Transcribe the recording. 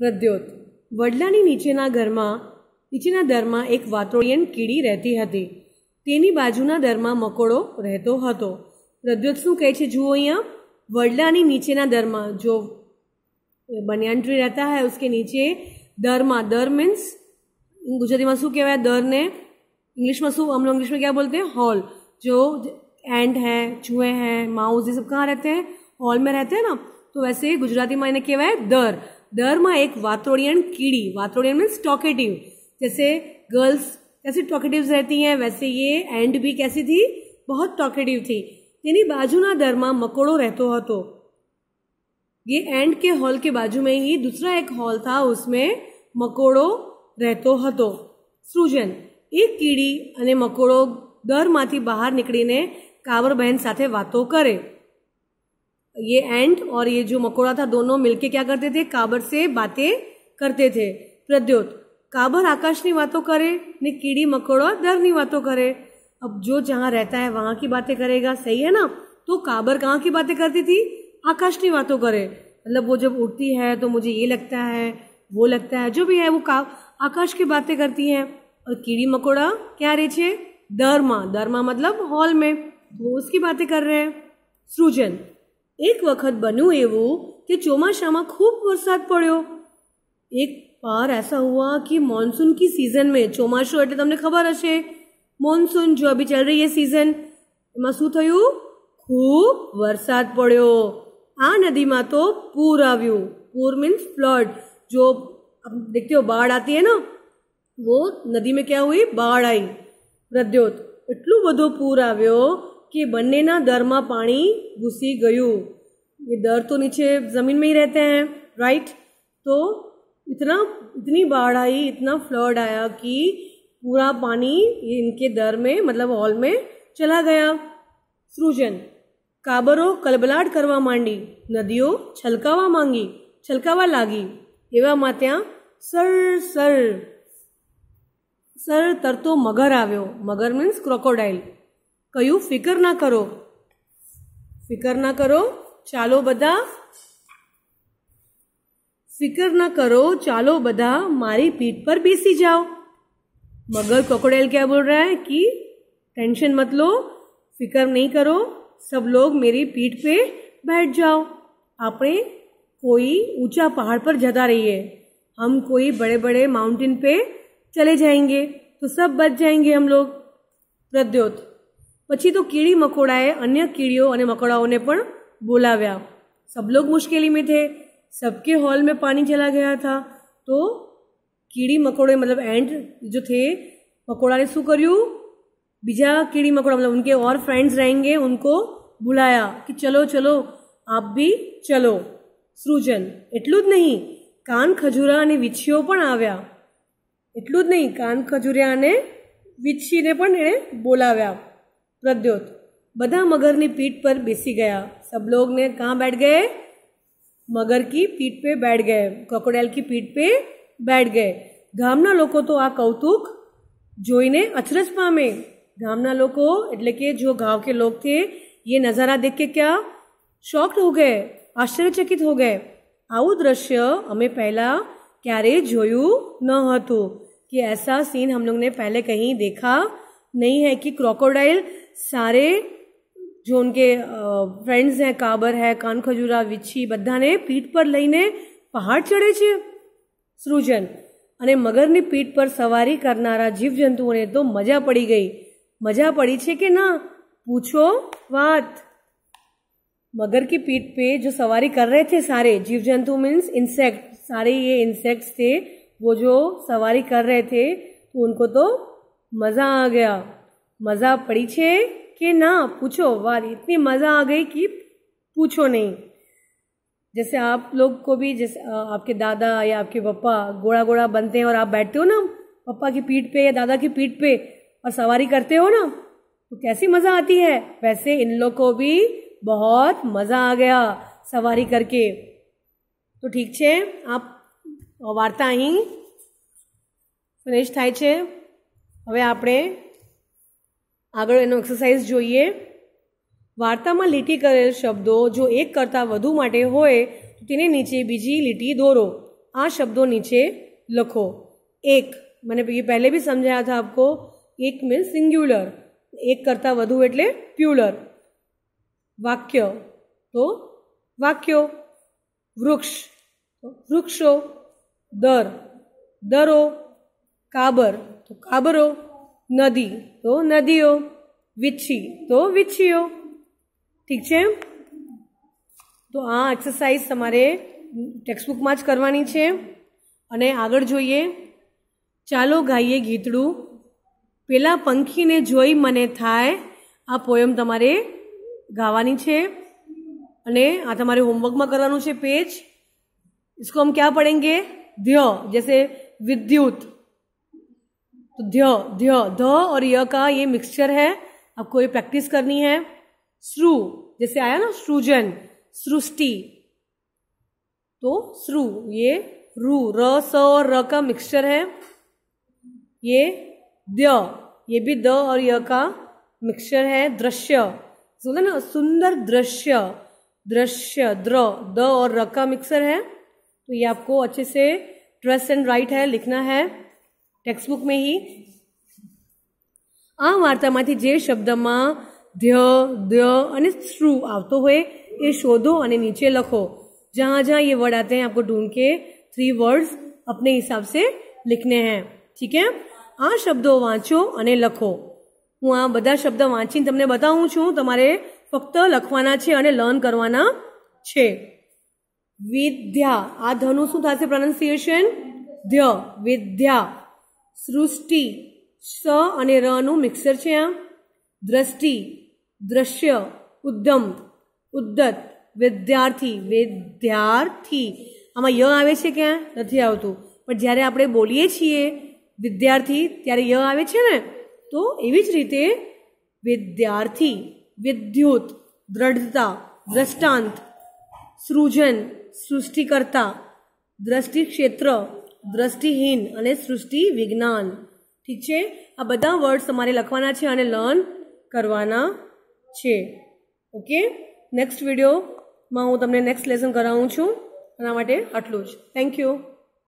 પ્રદ્યોત વડલાની નીચેના ઘરમાં નીચેના દરમાં એક વાતોળિયન કીડી રહેતી હતી તેની બાજુના દરમાં મકોડો રહેતો હતો પ્રદ્યોત શું કહે છે જુઓ અહીંયા વડલાની નીચેના દરમાં જો બનિયાન ટ્રી રહેતા હૈ ઉસકે નીચે દરમાં દર મીન્સ ગુજરાતીમાં શું કહેવાય દરને इंग्लिश में सू हम लोग इंग्लिश में क्या बोलते हैं हॉल जो एंड है चूहे हैं माउस ये सब कहाँ रहते हैं हॉल में रहते हैं ना तो वैसे गुजराती में इन्हें कहवा है दर में एक वात्रोड़ियन कीड़ी वात्रोड़ियन मीन्स टॉकेटिव जैसे गर्ल्स कैसे टॉकेटिव रहती हैं वैसे ये एंड भी कैसी थी बहुत टॉकेटिव थी डर में मकोड़ो रहते हो तो ये एंड के हॉल के बाजू में ही दूसरा एक हॉल था उसमें मकोड़ो सृजन एक कीड़ी એક मकोड़ो डर મકોડો बाहर निकली ने कावर बहन સાથે વાતો કરે ये एंट और ये जो मकोड़ा था दोनों मिलके क्या करते थे काबर से बातें करते प्रद्योत काबर आकाश नहीं बातों करे ने कीड़ी मकोड़ा दर नहीं बातों करे अब जो जहाँ रहता है वहां की बातें करेगा सही है ना तो काबर कहाँ की बातें करती थी आकाश नहीं बातों करे मतलब वो जब उठती है तो मुझे ये लगता है वो लगता है जो भी है वो का आकाश की बातें करती है और कीड़ी मकोड़ा क्या रे छे दरमा दरमा मतलब हॉल में तो वो उसकी बातें कर रहे हैं सृजन एक वक्त बनू एवू के चोमाशमा खूब बरसात पड्यो एक बार ऐसा हुआ कि मॉनसून की सीजन में चोमाशो એટલે તમને ખબર હશે મોનસૂન જો ابھی ચાલ રહી છે સીઝન મસૂ થયું ખૂબ વરસાદ પડ્યો આ નદીમાં તો પૂર આવ્યું પૂર મીન્સ ફ્લડ જો આપણે દેખીએ બાડ આતી હે ને વો નદી મેં ક્યા હુઈ બાડ આઈ રદ્યો એટલું બધો પૂર આવ્યો કે બન્ને ના દર માં પાણી ઘૂસી ગયું એ દર તો નીચે જમીન માં રહેતે હે રાઈટ તો اتنا ઇતની બાડ આઈ اتنا ફ્લડ આયા કી પૂરા પાણી ઇનકે દર મે મતલબ હોલ મે ચાલા ગયા સૃજન કાબરો કલબલાડ કરવા માંડી નદીઓ છલકાવા માંગી છલકાવા લાગી એવા માં ત્યાં સરસર સર તર તો મગર આવ્યો મગર મીન્સ ક્રોકોડાઇલ क्यू फिकर ना करो फिकर ना करो चालो बदा फिकर ना करो चालो बदा मारी पीठ पर बीसी जाओ मगर कोकोडेल क्या बोल रहा है कि टेंशन मत लो फिकर नहीं करो सब लोग मेरी पीठ पे बैठ जाओ कोई ऊंचा पहाड़ पर जता रही है हम कोई बड़े बड़े माउंटेन पे चले जाएंगे तो सब बच जाएंगे हम लोग प्रद्योत પછી તો કીડી મકોડાએ અન્ય કીડીઓ અને મકોડાઓને પણ બોલાવ્યા. સબ લોકો મુશ્કેલીમાં تھے. सबके हॉल में पानी चला गया था तो કીડી મકોડાએ મતલબ એન્ટ જે تھے મકોડાને શું કર્યું? બીજા કીડી મકોડામલા ઉનકે ઓર ફ્રેન્ડ્સ રહેંગે ઉનકો બુલાયા કે ચલો ચલો આપ ભી ચલો. સૃજન એટલું જ નહીં કાનખજુરા અને વિછીઓ પણ આવ્યા. એટલું જ નહીં કાનખજુર્યા અને વિછીને પણ એને બોલાવ્યા. प्रद्योत बदा मगर ने पीठ पर बेसी गया सब लोग ने कहा बैठ गए मगर की पीठ पे बैठ गए क्रोकोडाइल की पीठ पे बैठ गए गामना लोगों तो आ कौतुक जोई ने अचरज पामे गामना लोगों एटले कि जो गांव के लोग थे ये नजारा देख के क्या शॉक्ड हो गए आश्चर्यचकित हो गए आऊ दृश्य हमें पहला क्यारे जोयू न हतो कि ऐसा सीन हम लोग ने पहले कहीं देखा नहीं है कि क्रोकोडाइल सारे जो उनके फ्रेंड्स हैं काबर है कान खजूरा વિચ્છી બધાને पहाड़ चढ़े छे सृजन अने मगर ने पीठ पर सवारी करनारा जीव जंतुओं ने तो मजा पड़ी गई मजा पड़ी छे કે ना पूछो बात मगर की पीठ पे जो सवारी कर रहे थे सारे जीव जंतु मीन्स इंसेक्ट सारे ये इंसेक्ट्स थे वो जो सवारी कर रहे थे तो उनको तो मज़ा आ गया मज़ा पड़ी छे कि ना पूछो वाह इतनी मज़ा आ गई कि पूछो नहीं जैसे आप लोग को भी जैसे आपके दादा या आपके पप्पा गोड़ा गोड़ा बनते हैं और आप बैठते हो ना पप्पा की पीठ पे या दादा की पीठ पे और सवारी करते हो ना तो कैसी मज़ा आती है वैसे इन लोग को भी बहुत मज़ा आ गया सवारी करके तो ठीक छे आप वार्ता ही फ्रेश थाय छे હવે આપણે આગળ એનો એક્સરસાઇઝ જોઈએ વાર્તામાં લીટી કરેલ શબ્દો જો એક કરતાં વધુ માટે હોય તો તેને નીચે બીજી લીટી દોરો આ શબ્દો નીચે લખો એક મને ये પહેલે બી સમજાયા હતા आपको એક मीन સિંગ્યુલર એક કરતાં વધુ એટલે પ્યુલર વાક્ય તો વાક્યો વૃક્ષ વૃક્ષો દર દરો કાબર તો કાબરો નદી તો નદીઓ વીછી તો વીછીઓ ઠીક છે તો આ એક્સરસાઇઝ તમારે ટેક્સ્ટબુકમાં જ કરવાની છે અને આગળ જોઈએ ચાલો ગાઈએ ગીતડું પેલા પંખીને જોઈ મને થાય આ પોયમ તમારે ગાવાની છે અને આ તમારે હોમવર્કમાં કરવાનું છે પેજ इसको हम क्या पढ़ेंगे ध्य जैसे વિદ્યુત तो ध्य ध्य ध और य का ये मिक्सचर है आपको ये प्रैक्टिस करनी है श्रु जैसे आया ना सृजन सृष्टि तो श्रु ये रु र स और र का मिक्सचर है ये द्य ये भी द और य का मिक्सचर है दृश्य बोला ना सुंदर दृश्य दृश्य द्र द और र का मिक्सर है तो ये आपको अच्छे से ट्रस्ट एंड राइट है लिखना है ટેક્સ્ટ બુક મેં હી આ વાર્તામાંથી જે શબ્દમાં ધ્ય દ્ય અને શ્રુ આવતો હોય એ શોધો અને નીचे લખો जहाँ जहाँ ये वर्ड आते हैं आपको ढूंढ के थ्री वर्ड्स अपने हिसाब से लिखने हैं ठीक है આ શબ્દો વાંચો અને લખો હું આ બધા શબ્દ વાંચીને તમને બતાવું છું તમારે ફક્ત લખવાના છે અને લર્ન કરવાના છે વિદ્યા આ ધનું શું થશે પ્રોનાઉન્સિએશન ધ્ય વિદ્યા सृष्टि स और रिक्सर है आ दृष्टि दृश्य उद्यम उद्दत विद्यार्थी विद्यार्थी आम य आए क्या नहीं आत जयरे अपने बोलीए छे विद्यार्थी तर य आए तो एवज रीते विद्यार्थी विद्युत दृढ़ता दृष्टांत सृजन सृष्टिकर्ता दृष्टि क्षेत्र દ્રષ્ટિહીન અને સૃષ્ટિ વિજ્ઞાન ઠીક છે આ બધા વર્ડ્સ તમારે લખવાના છે અને લર્ન કરવાના છે ઓકે નેક્સ્ટ વિડીયોમાં હું તમને નેક્સ્ટ લેસન કરાવું છું એના માટે આટલું જ થેન્ક યુ